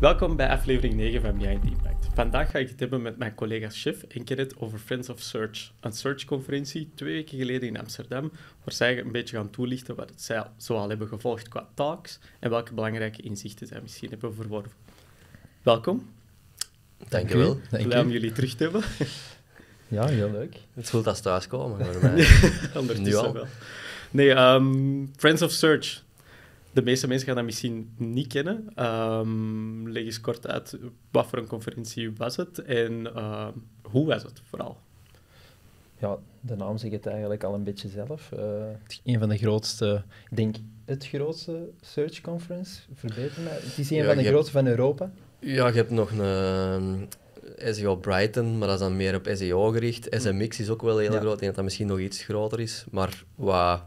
Welkom bij aflevering 9 van Behind Impact. Vandaag ga ik het hebben met mijn collega's Chef en Kenneth over Friends of Search, een search-conferentie twee weken geleden in Amsterdam, waar zij een beetje gaan toelichten wat zij zoal hebben gevolgd qua talks en welke belangrijke inzichten zij misschien hebben verworven. Welkom. Dankjewel. Blij om jullie terug te hebben. Ja, heel leuk. Het voelt als thuiskomen voor mij. Ondertussen nu al. wel. Nee, um, Friends of Search, de meeste mensen gaan dat misschien niet kennen. Ehm, leg eens kort uit, wat voor een conferentie was het en ehm, hoe was het vooral? Ja, de naam zegt het eigenlijk al een beetje zelf. Eh, een van de grootste, ik denk het grootste search conference, verbeter mij. Het is een van de grootste van Europa. Ja, je hebt nog een eh, SEO Brighton, maar dat is dan meer op SEO gericht. SMX is ook wel heel groot. Ik denk dat dat misschien nog iets groter is, maar wat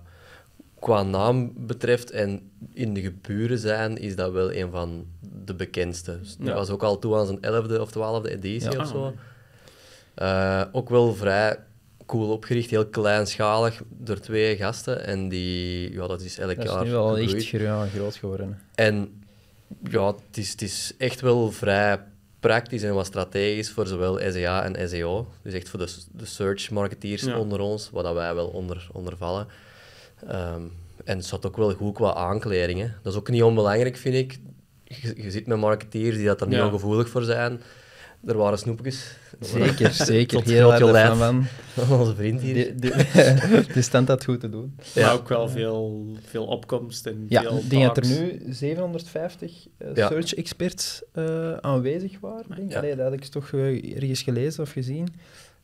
qua naam betreft en in de geburen zijn, is dat wel een van de bekendste. dat dus was ook al toe aan zijn 11e of 12e editie of ah, zo. Eh, ook wel vrij cool opgericht, heel kleinschalig, door twee gasten. En die, ja, dat is elk jaar. nu wel echt groot geworden. En ja, het is, het is echt wel vrij praktisch en wat strategisch voor zowel SEA en SEO. Dus echt voor de, de search marketeers onder ons, wat dat wij wel onder, onder vallen. Ehm, en het zat ook wel goed qua aankledingen. Dat is ook niet onbelangrijk, vind ik. Je, zit ziet met marketeers die dat er niet ongevoelig voor zijn. Er waren snoepjes. Zeker, zeker. Tot heel lijf van onze vriend hier. Die, stand dat goed te doen. Ja. Maar ook wel veel, veel opkomst en ja, veel denk dat er nu 750 search experts aanwezig waren. Denk. dat had ik toch uh, ergens gelezen of gezien.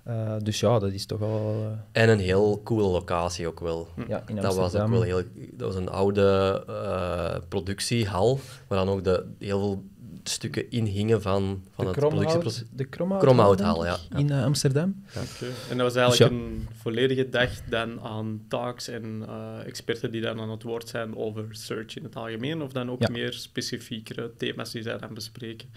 Eh, dus ja, dat is toch wel. Eh, en een heel coole locatie ook wel. Hm. Ja, in dat was ook wel heel. Dat was een oude eh, productiehal, waar dan ook de, heel veel stukken inhingen van, van het productieproces. De Kromhouthal, ja. In Amsterdam. Ja. En dat was eigenlijk dus een volledige dag dan aan talks en experten die dan aan het woord zijn over search in het algemeen, of dan ook meer specifiekere thema's die zij dan bespreken.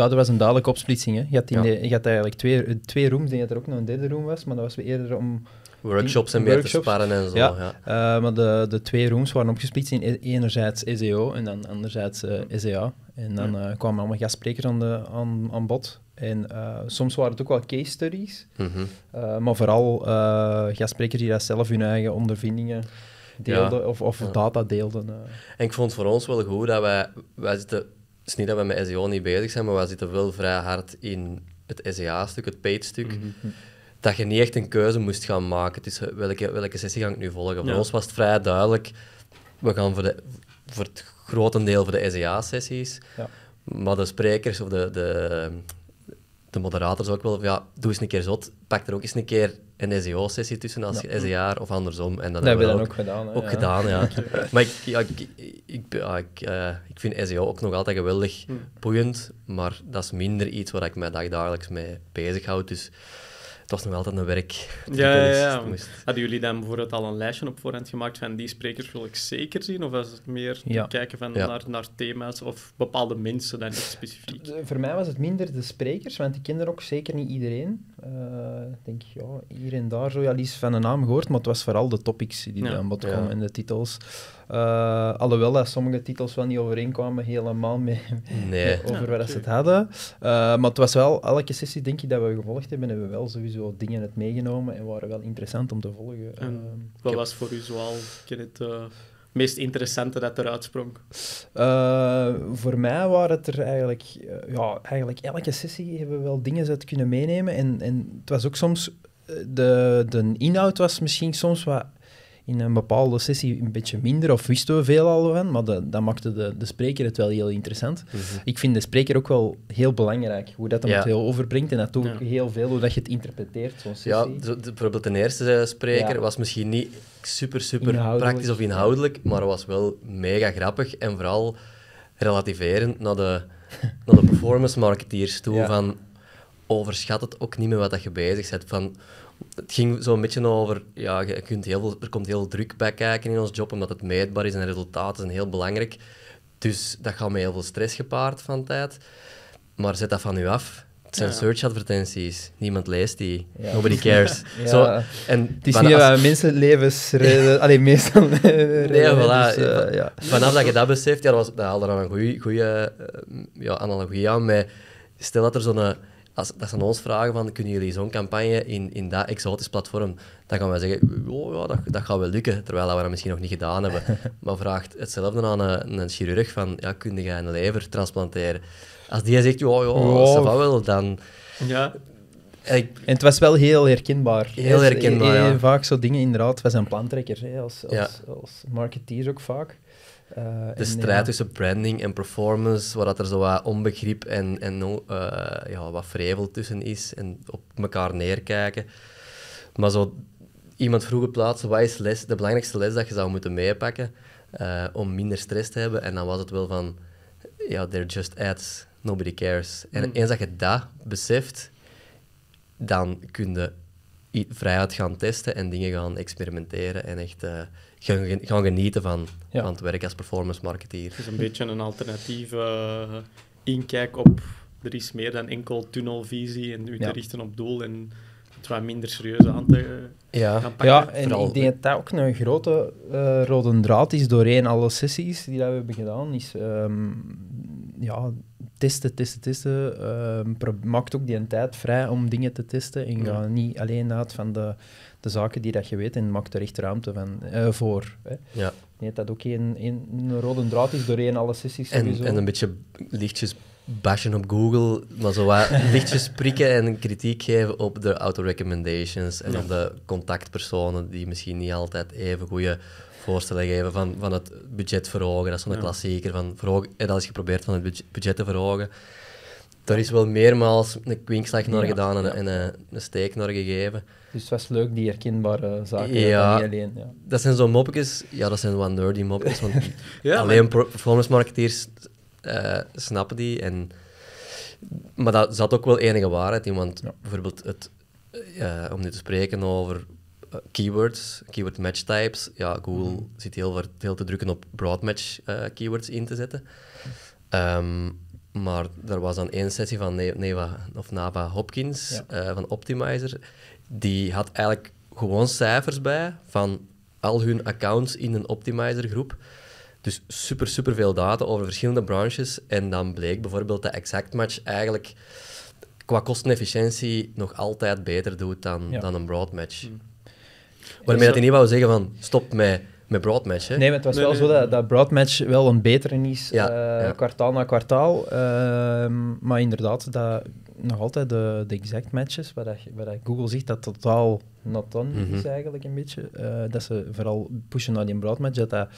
Ja, er was een duidelijke opsplitsing. Hè. Je, had in je had eigenlijk twee, twee rooms, denk dat er ook nog een derde room was, maar dat was weer eerder om... Workshops en beter sparen en zo. Ja, eh, maar de, de twee rooms waren opgesplitst in e-, enerzijds SEO en dan anderzijds eh, SEA. En dan eh, kwamen allemaal gastsprekers aan, de, aan, aan bod. En soms waren het ook wel case studies, mhm. maar vooral uh, gastsprekers die daar zelf hun eigen ondervindingen deelden of, of data deelden. En ik vond het voor ons wel goed dat wij, wij zitten is niet dat we met SEO niet bezig zijn, maar we zitten wel vrij hard in het SEA-stuk, het paid-stuk. E mhm, mhm. Dat je niet echt een keuze moest gaan maken. Het is eh, welke, welke sessie ga ik nu volgen? Voor ons was het vrij duidelijk. We gaan voor, de, voor het grotendeel voor de SEA-sessies. Ja. Maar de sprekers of de, de, de moderators ook wel. Ja, doe eens een keer zot. Pak er ook eens een keer een SEO-sessie tussen als ja. SEA of andersom. En dat, hebben we dan ook, gedaan. Ook gedaan, ja. maar ik, ja, ik, ik, ik, eh, vind SEO ook nog altijd geweldig hm. boeiend, maar dat is minder iets waar ik me dagelijks mee bezighoud. Dus het was nog altijd een werk. Ja, ja, dus Hadden jullie dan bijvoorbeeld al een lijstje op voorhand gemaakt van die sprekers wil ik zeker zien? Of was het meer kijken van naar, naar, thema's of bepaalde mensen dan niet specifiek? Voor mij was het minder de sprekers, want ik ken er ook zeker niet iedereen. Eh, denk ja, hier en daar zo ja, Lies van een naam gehoord, maar het was vooral de topics die ja. aan bod kwamen en de titels. Eh, alhoewel dat sommige titels wel niet overeenkwamen helemaal mee, over ja, waar ze het hadden. Eh, maar het was wel, elke sessie denk ik dat we gevolgd hebben, hebben we wel sowieso dingen het meegenomen en waren wel interessant om te volgen. wat was voor u zoal, Kenneth, meest interessante dat eruit sprong? Eh, voor mij waren het er eigenlijk... Eh, ja, eigenlijk elke sessie hebben we wel dingen uit kunnen meenemen. En, en het was ook soms... Eh, de, de inhoud was misschien soms wat in een bepaalde sessie een beetje minder, of wisten we veel al van, maar de, dat maakte de, de spreker het wel heel interessant. Mhm. Ik vind de spreker ook wel heel belangrijk, hoe dat hem het heel overbrengt, en dat doet heel veel hoe dat je het interpreteert, zo'n sessie. Ja, bijvoorbeeld de eerste spreker was misschien niet super, super praktisch of inhoudelijk, maar was wel mega grappig en vooral relativerend naar de, naar de performance marketeers toe van overschat het ook niet meer wat dat je bezig bent. Van, het ging zo'n beetje over, ja, je kunt heel veel, er komt heel druk bij kijken in ons job, omdat het meetbaar is en resultaten zijn heel belangrijk. Dus dat gaat me heel veel stress gepaard van tijd. Maar zet dat van u af het zijn ja. search-advertenties. Niemand leest die. Nobody cares. Zo, en het is niet waar mensenlevens redden. Allee, meestal Nee, voilà. ja. Dus, eh, vanaf dat je dat beseft, ja, dat, was, dat haalde dan een goede eh, ja, analogie aan. Maar stel dat er zo'n... Eh, als, dat ze ons vragen van, kunnen jullie zo'n campagne in, in dat exotisch platform, dan gaan wij zeggen, oh, ja, dat, dat gaat wel lukken, terwijl dat we dat misschien nog niet gedaan hebben. maar vraagt hetzelfde aan een, een chirurg van, ja, kun jij een lever transplanteren? Als die zegt, ja, ze dat wel, dan... Ja. En het was wel heel herkenbaar. Heel herkenbaar, Vaak zo dingen, inderdaad. was een plantrekkers, hè, als, als, als marketeers ook vaak. Eh, de strijd tussen branding en performance, waar dat er zo wat onbegrip en, en eh, ja, wat vrevel tussen is. En op elkaar neerkijken. Maar zo, iemand vroeg plaatsen, wat is les, de belangrijkste les dat je zou moeten meepakken eh, om minder stress te hebben? En dan was het wel van, ja, they're just ads nobody cares. En mm. eens dat je dat beseft, dan kun je vrijheid gaan testen en dingen gaan experimenteren en echt eh, gaan, gaan, genieten van, van het werk als performance marketeer. Het is een beetje een alternatieve eh, inkijk op er is meer dan enkel tunnelvisie en u te richten op doel en het wat minder serieuze aan te eh, ja. gaan pakken. Ja, en Vooral, ik denk dat dat ook een grote rode draad is doorheen alle sessies die dat we hebben gedaan, is ehm, ja, testen, testen, testen. Uh, maakt ook die een tijd vrij om dingen te testen. En ga niet alleen uit van de, de zaken die dat je weet en maak er echt ruimte van, eh, voor. Hè. Ja. dat ook een, een, een rode draad is doorheen alle sessies. En, sowieso. en een beetje lichtjes bashen op Google, maar zo wat lichtjes prikken en kritiek geven op de auto-recommendations en op de contactpersonen die misschien niet altijd even goede voorstellen geven van, van het budget verhogen. Dat is zo'n klassieker. Van en dat is geprobeerd van het budget te verhogen. Daar is wel meermaals een kwinkslag naar gedaan en, een, steek naar gegeven. Dus het was leuk, die herkenbare zaken. Ja, niet alleen, ja. dat zijn zo'n mopjes. Ja, dat zijn wel nerdy mopjes. alleen performance marketeers eh, snappen die. En, maar dat zat ook wel enige waarheid in. Want bijvoorbeeld, het, eh, om nu te spreken over keywords, keyword match types. Ja, Google mhm. zit heel veel te drukken op broad match eh, keywords in te zetten. Ehm, maar er was dan één sessie van Neva of Nava Hopkins eh, van Optimizer. Die had eigenlijk gewoon cijfers bij van al hun accounts in een Optimizer groep. Dus super, super veel data over verschillende branches. En dan bleek bijvoorbeeld dat Exact Match eigenlijk qua kostenefficiëntie nog altijd beter doet dan, dan een broad match. Mm. Waarmee dat hij niet wou zeggen van stop met, met broadmatch. Hè? Nee, maar het was wel zo nee. dat, dat broadmatch wel een betere is, eh, kwartaal na kwartaal. Ehm, maar inderdaad, dat, nog altijd de, de exact matches, waar, dat, waar dat Google ziet dat totaal not done is mhm. eigenlijk een beetje. Eh, dat ze vooral pushen naar die broadmatch, dat dat,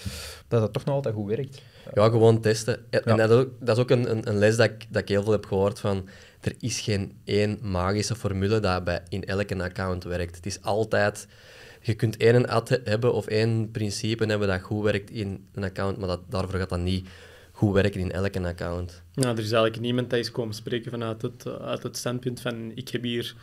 dat dat toch nog altijd goed werkt. Ja, gewoon testen. En, dat, is ook, een, een, een, les dat ik, dat ik heel veel heb gehoord van... Er is geen één magische formule dat bij in elke account werkt. Het is altijd je kunt één ad hebben of één principe hebben dat goed werkt in een account, maar dat, daarvoor gaat dat niet goed werken in elke account. Nou, er is eigenlijk niemand die is komen spreken vanuit het, uit het standpunt van ik heb hier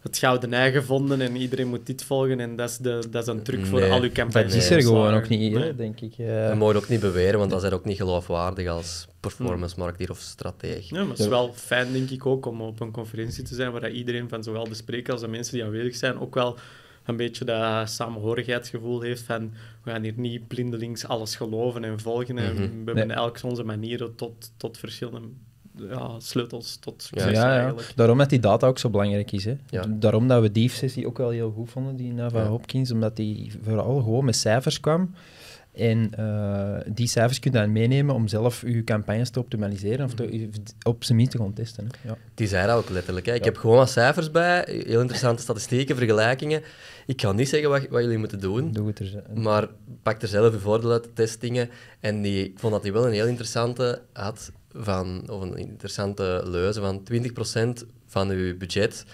het gouden ei gevonden en iedereen moet dit volgen en dat is, de, dat is een truc voor al uw campagnes. Dat is er gewoon ook niet, nee. denk ik. En eh. mooi moet ook niet beweren, want dat is ook niet geloofwaardig als performance marketeer of strateeg. Ja, maar het is wel fijn, denk ik, ook om op een conferentie te zijn waar iedereen van zowel de sprekers als de mensen die aanwezig zijn ook wel een beetje dat samenhorigheidsgevoel heeft van we gaan hier niet blindelings alles geloven en volgen. En mhm. we hebben elk onze manieren tot, tot verschillende ja, sleutels tot succes ja, ja, Daarom dat die data ook zo belangrijk is. Hè? Daarom dat we die sessie ook wel heel goed vonden, die van Hopkins, omdat die vooral gewoon met cijfers kwam. En eh, die cijfers kun je dan meenemen om zelf je campagnes te optimaliseren of op zijn minst te gaan testen. Hè. Ja. Die zijn ook letterlijk. Hè. Ik heb gewoon wat cijfers bij, heel interessante statistieken, vergelijkingen. Ik kan niet zeggen wat, wat jullie moeten doen, Doe het er, maar pak er zelf uw voordeel uit, de testingen. En die, ik vond dat hij wel een heel interessante had, van, of een interessante leuze, van 20% van uw budget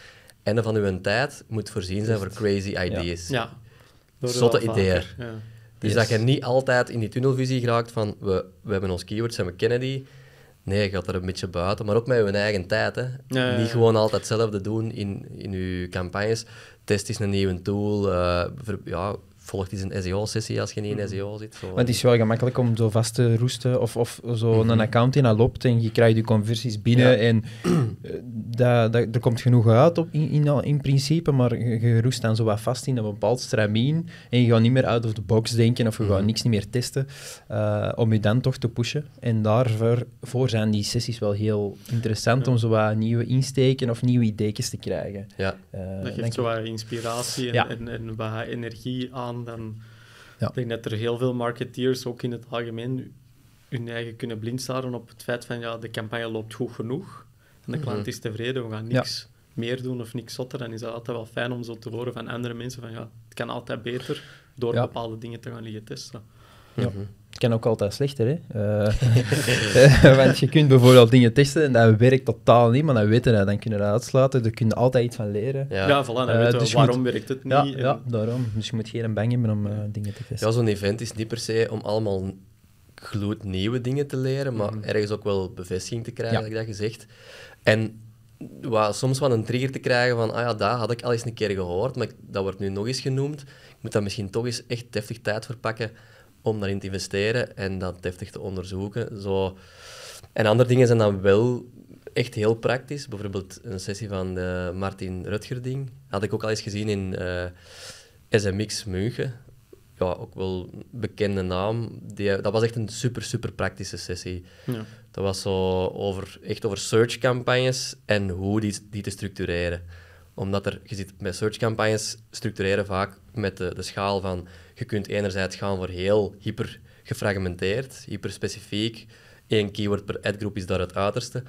en van uw tijd moet voorzien zijn voor crazy ideas. Ja. ja. ideeën. Dus dat je niet altijd in die tunnelvisie geraakt van we, we hebben ons keywords en we kennen die. Nee, je gaat er een beetje buiten, maar ook met je eigen tijd. Hè. Niet gewoon altijd hetzelfde doen in, in je campagnes. Test is een nieuwe tool. Eh, ja, volgt eens een SEO-sessie als je niet in mhm. SEO zit. Want het is wel gemakkelijk om zo vast te roesten of, of zo een mhm. account in loopt en je krijgt je conversies binnen en dat, eh, dat, er komt genoeg uit op, in, in, in principe, maar je, roest dan zo wat vast in een bepaald stramien en je gaat niet meer out of the box denken of je mm gaat mhm. niks niet meer testen eh, om je dan toch te pushen. En daarvoor voor zijn die sessies wel heel interessant om zo wat nieuwe insteken of nieuwe ideeën te krijgen. Ja. Eh, dat geeft zo wat inspiratie en, en, en wat energie aan dan, ja. ik denk dat er heel veel marketeers ook in het algemeen hun eigen kunnen blindstaren op het feit van ja, de campagne loopt goed genoeg en de klant mhm. is tevreden, we gaan niks meer doen of niks zotter. Dan is dat altijd wel fijn om zo te horen van andere mensen van ja, het kan altijd beter door bepaalde dingen te gaan liggen testen. Ja. Het mhm. kan ook altijd slechter, hè? Eh, eh, want je kunt bijvoorbeeld dingen testen en dat werkt totaal niet, maar dan weten we dan kunnen we dat uitsluiten, daar kunnen altijd iets van leren. Ja, ja voilà, dan eh, weten dus we waarom moet... werkt het niet. Ja, ja, daarom. Dus je moet geen bang hebben om dingen te testen. Ja, zo'n event is niet per se om allemaal gloednieuwe dingen te leren, maar mhm. ergens ook wel bevestiging te krijgen, ja. dat ik dat gezegd. En wat, soms wel een trigger te krijgen van, ah ja, dat had ik al eens een keer gehoord, maar dat wordt nu nog eens genoemd. Ik moet daar misschien toch eens echt deftig tijd voor pakken om daarin te investeren en dat deftig te onderzoeken. Zo. En andere dingen zijn dan wel echt heel praktisch. Bijvoorbeeld een sessie van de Martin Rutgerding had ik ook al eens gezien in eh, SMX München. Ja, ook wel een bekende naam. Die, dat was echt een super, super praktische sessie. Ja. Dat was zo over, echt over searchcampagnes en hoe die, die te structureren omdat er, je ziet bij searchcampagnes structureren vaak met de, de schaal van je kunt enerzijds gaan voor heel hyper gefragmenteerd, hyper specifiek. Eén keyword per adgroep is daar het uiterste.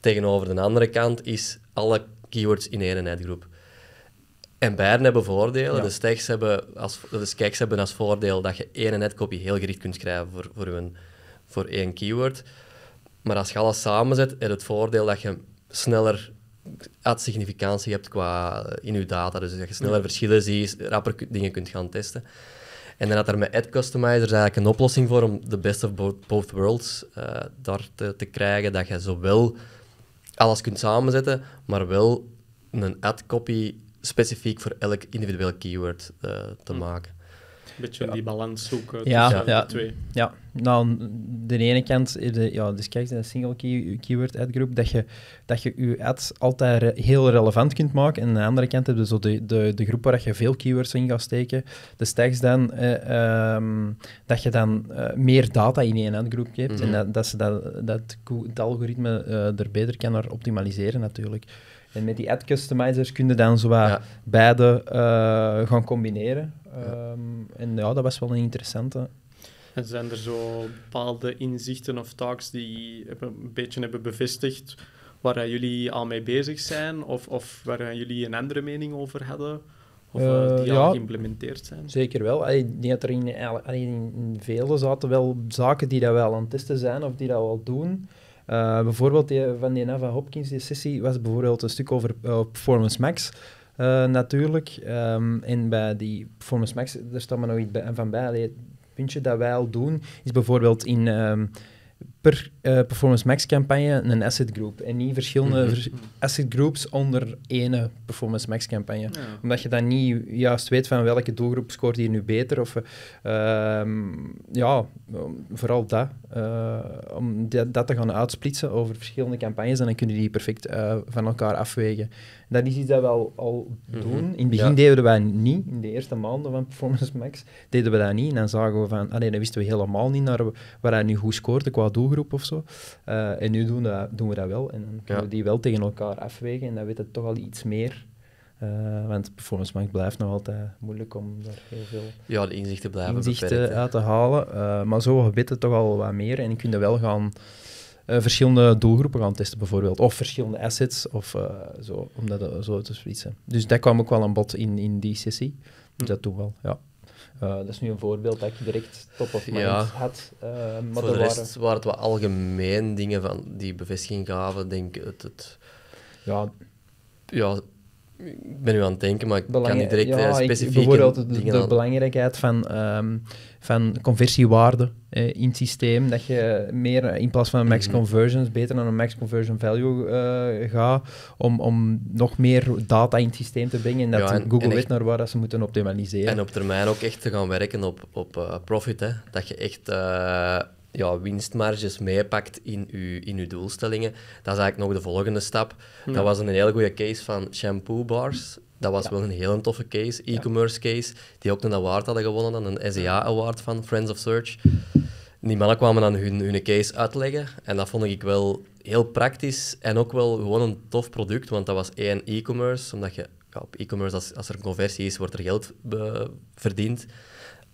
Tegenover de andere kant is alle keywords in één adgroep. En beiden hebben voordelen. Ja. De stacks hebben als, de skeks hebben als voordeel dat je één netkopje heel gericht kunt schrijven voor, voor, een, voor één keyword. Maar als je alles samenzet, heb het voordeel dat je sneller ad significantie hebt qua, eh, in je data. Dus dat je sneller verschillen ziet, rapper dingen kunt gaan testen. En dan had er met Ad Customizer eigenlijk een oplossing voor om de best of both, worlds eh, daar te, te, krijgen. Dat je zowel alles kunt samenzetten, maar wel een ad-copy specifiek voor elk individueel keyword eh, te hm. maken beetje ja. die balans zoeken tussen ja. de twee. Ja, nou, de ene kant, eh, de, ja, dus kijk, de single keyword ad groep, dat je, dat je je ad altijd heel relevant kunt maken. En aan de andere kant heb je zo de, de, de groep waar je veel keywords in gaat steken. De stacks dan, eh, ehm, dat je dan eh, meer data in één adgroep groep hebt. En mhm. dat, dat, ze dat, dat het algoritme er beter kan optimaliseren natuurlijk. En met die ad customizers kun je dan zo wat beide eh, gaan combineren. Ehm, en ja, dat was wel een interessante. En zijn er zo bepaalde inzichten of talks die een beetje hebben bevestigd waar jullie al mee bezig zijn? Of, of waar jullie een andere mening over hadden? Of eh, eh, die al geïmplementeerd zijn? Zeker wel. Ik denk dat er in, in, in vele zaten wel zaken die dat wel aan het testen zijn of die dat wel doen. Eh, bijvoorbeeld die, van die Nava Hopkins, die sessie, was bijvoorbeeld een stuk over eh, Performance Max. Eh, natuurlijk. Ehm, en bij die Performance Max, daar staat maar nog iets van bij. Het puntje dat wij al doen, is bijvoorbeeld in ehm, per eh, Performance Max campagne een asset group en niet verschillende mhm. asset groups onder ene Performance Max campagne. Omdat je dan niet juist weet van welke doelgroep scoort hier nu beter. Of, ehm, ja, vooral dat. Eh, om dat, dat, te gaan uitsplitsen over verschillende campagnes en dan kun je die perfect eh, van elkaar afwegen dat is iets dat we al, mhm. doen. In het begin deden we dat niet. In de eerste maanden van Performance Max deden we dat niet. En dan zagen we van, ah dan wisten we helemaal niet naar waar hij nu goed scoorde qua doelgroep of zo. Eh, en nu doen, doen, we dat wel. En dan kunnen we die wel tegen elkaar afwegen. En dan weet het toch al iets meer. Eh, want performance Max blijft nog altijd moeilijk om daar heel veel ja, de inzichten, blijven inzichten uit te halen. Eh, maar zo weet het toch al wat meer en ik kunt dat wel gaan eh, verschillende doelgroepen gaan testen, bijvoorbeeld. Of verschillende assets, of eh, zo, om dat eh, zo te switchen. Dus dat kwam ook wel aan bod in, in die sessie. Dus hm. dat doen wel, ja. dat is nu een voorbeeld dat ik direct top of mind had. maar Voor de rest waren... waren... het wat algemeen dingen van die bevestiging gaven, denk ik. Het, het, ja. ja, ik ben nu aan het denken, maar ik kan niet direct ja, eh, specifiek. Bijvoorbeeld de, de, de belangrijkheid van, ehm, van conversiewaarde eh, in het systeem. Dat je meer eh, in plaats van een max mhm. conversions beter naar een max conversion value uh, gaat. Om, om nog meer data in het systeem te brengen. En dat Google weet naar waar dat ze moeten optimaliseren. En op termijn ook echt te gaan werken op, op profit. Hè? Dat je echt ja, winstmarges meepakt in uw, in uw doelstellingen. Dat is eigenlijk nog de volgende stap. Dat was een hele goede case van shampoo bars. Dat was wel een hele toffe case, e-commerce case, die ook een award hadden gewonnen, dan een SEA award van Friends of Search. Die mannen kwamen dan hun, hun case uitleggen en dat vond ik wel heel praktisch en ook wel gewoon een tof product, want dat was één e-commerce, omdat je op e-commerce, als, als er een conversie is, wordt er geld verdiend.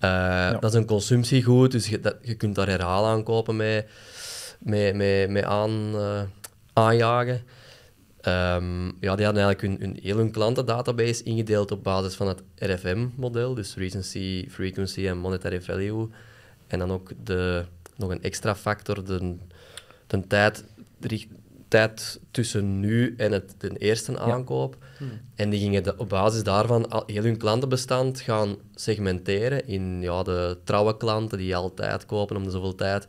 Eh, dat is een consumptiegoed, dus je, dat, je kunt daar herhaal aankopen mee, mee, mee, aan, eh, aanjagen. Ehm, ja, die hadden eigenlijk een hun, heel hun klantendatabase ingedeeld op basis van het RFM-model, dus Recency, Frequency en Monetary Value. En dan ook de, nog een extra factor, de, de tijd tijd tussen nu en het, de eerste aankoop. Hmm. En die gingen de, op basis daarvan heel hun klantenbestand gaan segmenteren in ja, de trouwe klanten die altijd kopen om de zoveel tijd.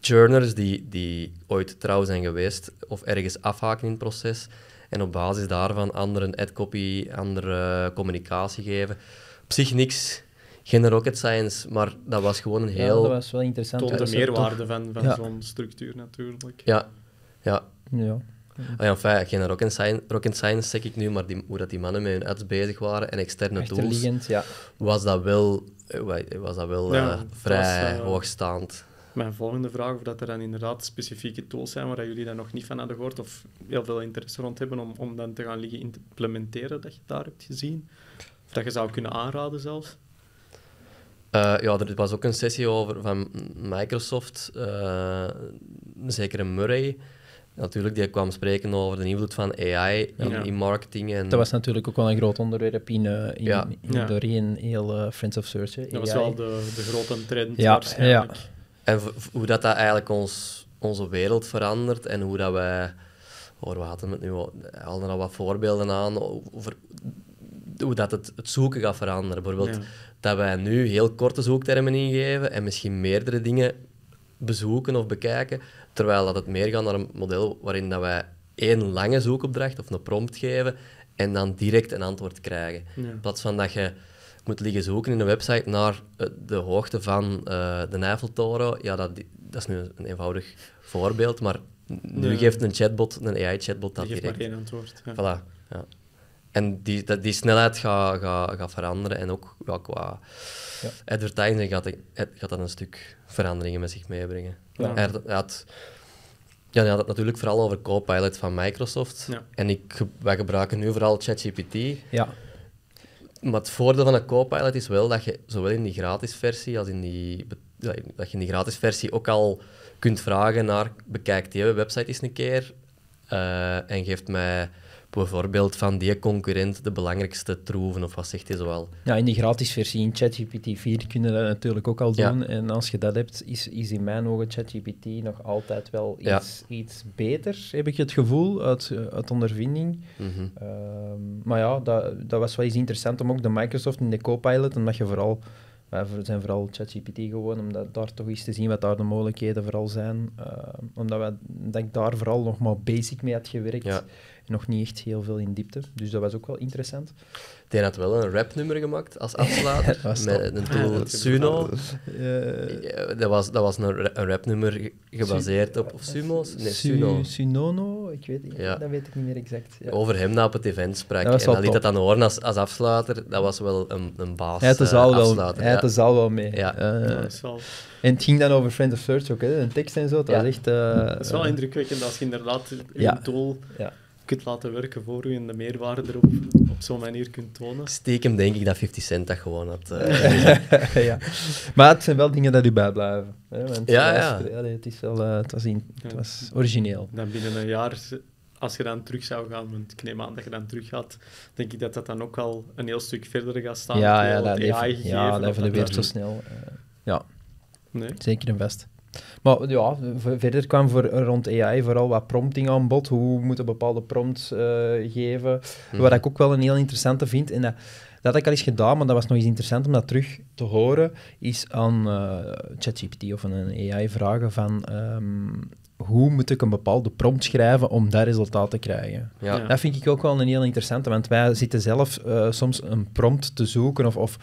Churners die, die ooit trouw zijn geweest of ergens afhaken in het proces. En op basis daarvan anderen ad-copy, andere communicatie geven. Op zich niks geen rocket science, maar dat was gewoon een heel... Ja, dat was wel interessant. Tot de meerwaarde van, van zo'n structuur natuurlijk. Ja, ja. Ja. Ah ja, enfin, geen rocket science, zeg ik nu, maar die, hoe dat die mannen met hun ads bezig waren en externe tools, ja. was dat wel, eh, was dat wel eh, vrij eh, hoogstaand. Mijn volgende vraag, of dat er dan inderdaad specifieke tools zijn waar jullie daar nog niet van hadden gehoord, of heel veel interesse rond hebben om, om dan te gaan liggen implementeren dat je daar hebt gezien, of dat je zou kunnen aanraden zelfs? ja, er was ook een sessie over van Microsoft, zeker een Murray, natuurlijk, die kwam spreken over de invloed van AI in, marketing. En... Dat was natuurlijk ook wel een groot onderwerp in, uh, in, ja. heel eh, Friends of Search. dat was wel de, de grote trend ja, Ja. En hoe dat, dat eigenlijk ons, onze wereld verandert en hoe dat wij... Hoor, oh, we hadden het nu al, al wat voorbeelden aan over hoe dat het, het zoeken gaat veranderen. Bijvoorbeeld dat wij nu heel korte zoektermen ingeven en misschien meerdere dingen bezoeken of bekijken Terwijl dat het meer gaat naar een model waarin dat wij één lange zoekopdracht of een prompt geven en dan direct een antwoord krijgen. In plaats van dat je moet liggen zoeken in een website naar eh, de hoogte van eh, de Eiffeltoren. Ja, dat, dat is nu een eenvoudig voorbeeld, maar nu geeft een chatbot, een AI-chatbot dat die geeft maar één antwoord. Voilà. Ja. En die, die snelheid gaat ga, veranderen en ook qua ja. advertising gaat, eh, gaat dat een stuk veranderingen met zich meebrengen. Ja. Hij, had, ja, hij had het natuurlijk vooral over Copilot van Microsoft. En ik, wij gebruiken nu vooral ChatGPT. Ja. Maar het voordeel van een Copilot is wel dat je zowel in die gratis versie als in die, dat je in die gratis versie ook al kunt vragen naar bekijk die website eens een keer eh, en geeft mij bijvoorbeeld van die concurrent de belangrijkste troeven of wat zegt hij zoal. Ja, in die gratis versie in ChatGPT 4 kunnen dat natuurlijk ook al doen. En als je dat hebt, is, is in mijn ogen ChatGPT nog altijd wel iets, iets beter, heb ik het gevoel, uit, eh, uit ondervinding. Mhm. Ehm, maar ja, dat, dat was wel eens interessant om ook de Microsoft en de Copilot, omdat je vooral... Wij zijn vooral ChatGPT gewoon, omdat daar toch eens te zien wat daar de mogelijkheden vooral zijn. Ehm, omdat wij, denk ik daar vooral nog maar basic mee had gewerkt nog niet echt heel veel in diepte. Dus dat was ook wel interessant. Die had wel een rapnummer gemaakt als afsluiter. met een tool Suno. Eh, dat, was, dat was een, rapnummer gebaseerd op of Sumo's? Nee, Su Suno. Sunono? Ik weet niet. Ja. Dat weet ik niet meer exact. Ja. Over hem na op het event sprak. Dat en hij liet dat dan horen als, als afsluiter. Dat was wel een, een baas. Hij had de eh, wel, hij had de wel mee. Ja. Eh, dat En het ging dan over Friends of Search ook, hè? een tekst en zo. Dat was echt... Dat is wel indrukwekkend als je inderdaad een doel kunt laten werken voor u en de meerwaarde erop op zo'n manier kunt tonen. Stiekem denk ik dat 50 Cent dat gewoon had. Eh, ja. Maar het zijn wel dingen dat u bijblijven. ja, eh, ja. het, is eh, was was origineel. Dan binnen een jaar, als je dan terug zou gaan, want ik neem aan dat je dan terug gaat, denk ik dat dat dan ook al een heel stuk verder gaat staan. Ja, ja dat, AI gegeven, ja, dat evolueert zo snel. ja, nee. zeker en best. Maar ja, verder kwam voor, rond AI vooral wat prompting aan bod. Hoe moet een bepaalde prompt eh, geven? Mhm. Wat ik ook wel een heel interessante vind. En dat, dat had ik al eens gedaan, maar dat was nog eens interessant om dat terug te horen. Is aan eh, ChatGPT of een AI vragen van... Ehm, hoe moet ik een bepaalde prompt schrijven om dat resultaat te krijgen? Dat vind ik ook wel een heel interessante, want wij zitten zelf eh, soms een prompt te zoeken of, of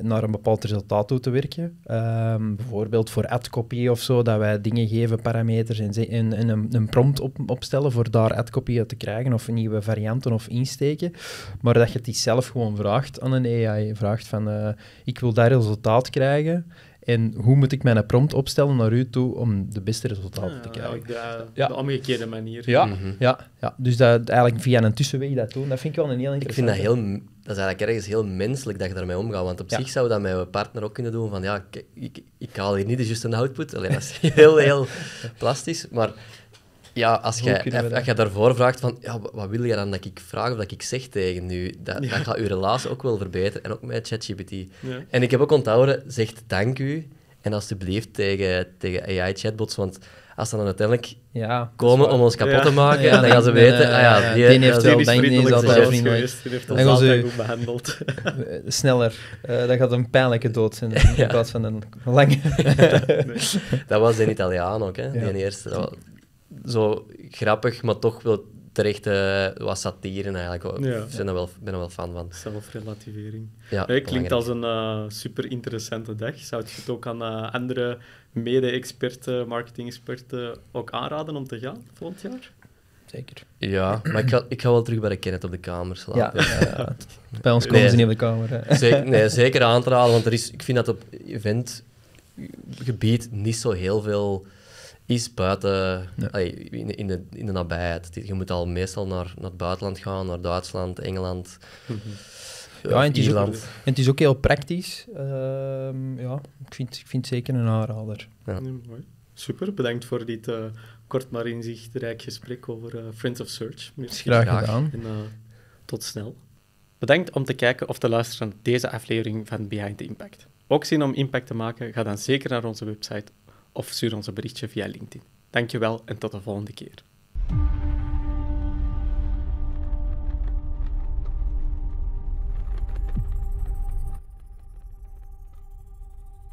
naar een bepaald resultaat toe te werken. Ehm, bijvoorbeeld voor adcopy of zo, dat wij dingen geven, parameters en, een een, een, prompt op, opstellen voor daar adcopy uit te krijgen of nieuwe varianten of insteken. Maar dat je die zelf gewoon vraagt aan een AI. Vraagt van, eh, ik wil daar resultaat krijgen. En hoe moet ik mijn prompt opstellen naar u toe om de beste resultaten te krijgen? De, ja. de omgekeerde manier. Ja, mhm. ja, ja. dus dat, eigenlijk via een tussenweg dat doen, dat vind ik wel een heel interessant. Ik vind dat heel dat is eigenlijk ergens heel menselijk dat je daarmee omgaat. Want op zich zou dat met je partner ook kunnen doen. Van ja, ik, ik, haal hier niet de juiste output. Alleen dat is heel, heel plastisch. Maar ja, als jij, als jij daarvoor vraagt van ja, wat wil je dan dat ik vraag of dat ik zeg tegen nu, dat, dat gaat je relatie ook wel verbeteren. En ook met ChatGPT. En ik heb ook onthouden, zegt dank u en alsjeblieft tegen, tegen AI-chatbots. Want als ze dan uiteindelijk ja, komen om ons kapot te maken, en dan gaan ze weten, ah ja, die, heeft wel, denk ik, altijd Die heeft ons altijd goed behandeld. Sneller. Uh, eh, dat gaat een pijnlijke dood zijn, in plaats van een lange. Dat was een Italiaan ook, hè, die eerste. Zo grappig, maar toch wel terecht uh, wat satire eigenlijk. Ik ben, er wel, ben er wel fan van. Zelfrelativering. Ja, eh, klinkt als een super interessante dag. Zou je het ook aan uh, andere mede-experten, marketing-experten ook aanraden om te gaan volgend jaar? Zeker. Ja, maar ik ga, ik ga wel terug bij de Kenneth op de kamer slapen. Ja, bij ons komen ze niet op de kamer. Zeker, nee, zeker aan te raden, want er is, ik vind dat op eventgebied niet zo heel veel is buiten, ja. in, de, in de nabijheid. Je moet al meestal naar, naar het buitenland gaan, naar Duitsland, Engeland. Mhm ja, en het, is ook, het is ook heel praktisch. Ehm, ja, ik vind, ik vind het zeker een aanrader. Ja. Super, bedankt voor dit eh, kort maar inzichtrijk gesprek over eh, Friends of Search. Misschien. Graag gedaan. Eh, tot snel. Bedankt om te kijken of te luisteren naar deze aflevering van Behind the Impact. Ook zin om impact te maken? Ga dan zeker naar onze website of stuur ons een berichtje via LinkedIn. Dankjewel en tot de volgende keer.